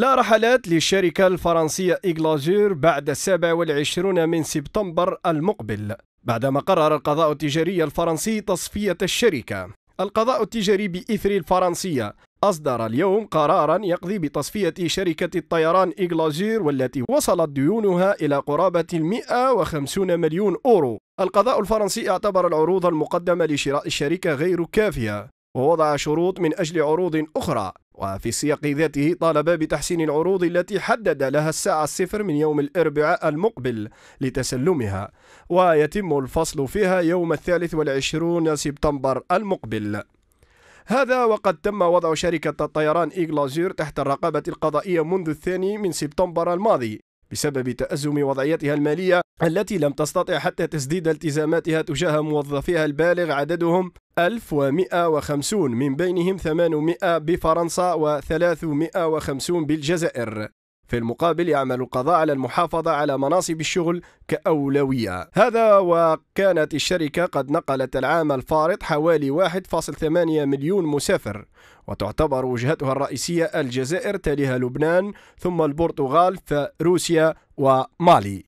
لا رحلات للشركة الفرنسية إيغلاجير بعد 27 من سبتمبر المقبل بعدما قرر القضاء التجاري الفرنسي تصفية الشركة القضاء التجاري بإثري الفرنسية أصدر اليوم قرارا يقضي بتصفية شركة الطيران إيغلاجير والتي وصلت ديونها إلى قرابة 150 مليون أورو القضاء الفرنسي اعتبر العروض المقدمة لشراء الشركة غير كافية ووضع شروط من أجل عروض أخرى وفي السياق ذاته طالب بتحسين العروض التي حدد لها الساعة الصفر من يوم الأربعاء المقبل لتسلمها ويتم الفصل فيها يوم الثالث والعشرون سبتمبر المقبل هذا وقد تم وضع شركة الطيران إيغلازير تحت الرقابة القضائية منذ الثاني من سبتمبر الماضي بسبب تأزم وضعيتها المالية التي لم تستطع حتى تسديد التزاماتها تجاه موظفيها البالغ عددهم 1150 من بينهم 800 بفرنسا و350 بالجزائر في المقابل يعمل القضاء على المحافظة على مناصب الشغل كأولوية هذا وكانت الشركة قد نقلت العام الفارط حوالي 1.8 مليون مسافر وتعتبر وجهتها الرئيسية الجزائر تليها لبنان ثم البرتغال فروسيا ومالي